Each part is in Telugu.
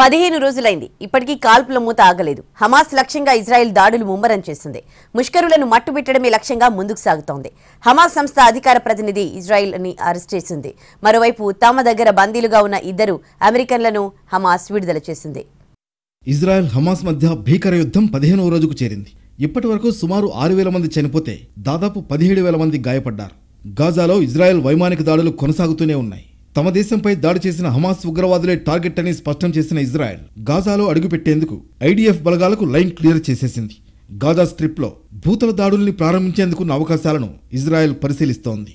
పదిహేను రోజులైంది ఇప్పటికీ కాల్పుల మూత ఆగలేదు హమాస్ లక్ష్యంగా ఇజ్రాయెల్ దాడులు ముమ్మరం చేసింది ముష్కరులను మట్టుబెట్టడమే లక్ష్యంగా ముందుకు సాగుతోంది హమాస్ సంస్థ అధికార ప్రతినిధి ఇజ్రాయెల్ ని అరెస్ట్ చేసింది మరోవైపు తమ దగ్గర బందీలుగా ఉన్న ఇద్దరు అమెరికన్లను హమాస్ విడుదల చేసింది ఇజ్రాయెల్ హమాస్ మధ్య భీకర యుద్ధం పదిహేనవ రోజుకు చేరింది ఇప్పటి వరకు సుమారు ఆరు వేల మంది చనిపోతే దాదాపు పదిహేడు వేల మంది గాయపడ్డారు గాజాలో ఇజ్రాయెల్ వైమానిక దాడులు కొనసాగుతూనే ఉన్నాయి తమ దేశంపై దాడి చేసిన హమాస్ ఉగ్రవాదులే టార్గెట్ అని స్పష్టం చేసిన ఇజ్రాయెల్ గాజాలో అడుగుపెట్టేందుకు ఐడిఎఫ్ బలగాలకు లైన్ క్లియర్ చేసేసింది గాజా స్ట్రిప్లో భూతల దాడుల్ని ప్రారంభించేందుకు అవకాశాలను ఇజ్రాయెల్ పరిశీలిస్తోంది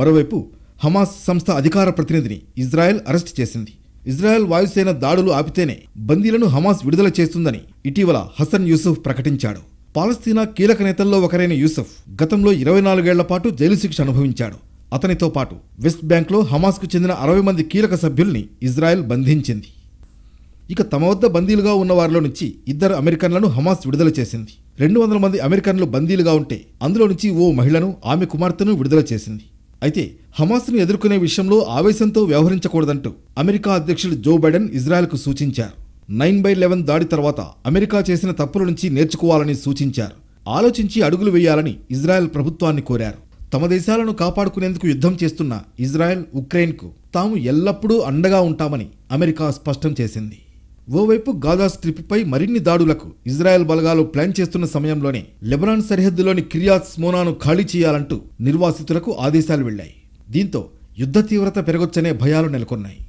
మరోవైపు హమాస్ సంస్థ అధికార ప్రతినిధిని ఇజ్రాయెల్ అరెస్ట్ చేసింది ఇజ్రాయెల్ వాయుసేన దాడులు ఆపితేనే బందీలను హమాస్ విడుదల చేస్తుందని ఇటీవల హసన్ యూసుఫ్ ప్రకటించాడు పాలస్తీనా కీలక నేతల్లో ఒకరైన యూసుఫ్ గతంలో ఇరవై నాలుగేళ్ల పాటు జైలు శిక్ష అనుభవించాడు అతనితో పాటు వెస్ట్ బ్యాంక్లో హమాస్కు చెందిన అరవై మంది కీలక సభ్యుల్ని ఇజ్రాయెల్ బంధించింది ఇక తమ వద్ద బందీలుగా ఉన్న వారిలో నుంచి ఇద్దరు అమెరికన్లను హమాస్ విడుదల చేసింది రెండు వందల మంది అమెరికన్లు బందీలుగా ఉంటే అందులో నుంచి ఓ మహిళను ఆమె కుమార్తెను విడుదల చేసింది అయితే హమాస్ను ఎదుర్కొనే విషయంలో ఆవేశంతో వ్యవహరించకూడదంటూ అమెరికా అధ్యక్షుడు జో బైడెన్ ఇజ్రాయెల్కు సూచించారు నైన్ బై లెవెన్ దాడి తర్వాత అమెరికా చేసిన తప్పుల నుంచి నేర్చుకోవాలని సూచించారు ఆలోచించి అడుగులు వేయాలని ఇజ్రాయెల్ ప్రభుత్వాన్ని కోరారు తమ దేశాలను కాపాడుకునేందుకు యుద్ధం చేస్తున్న ఇజ్రాయెల్ ఉక్రెయిన్కు తాము ఎల్లప్పుడూ అండగా ఉంటామని అమెరికా స్పష్టం చేసింది ఓవైపు గాజా స్ట్రిప్పై మరిన్ని దాడులకు ఇజ్రాయెల్ బలగాలు ప్లాన్ చేస్తున్న సమయంలోనే లెబనాన్ సరిహద్దులోని క్రియాత్ స్మోనాను ఖాళీ చేయాలంటూ నిర్వాసితులకు ఆదేశాలు వెళ్లాయి దీంతో యుద్ధ తీవ్రత పెరగొచ్చనే భయాలు నెలకొన్నాయి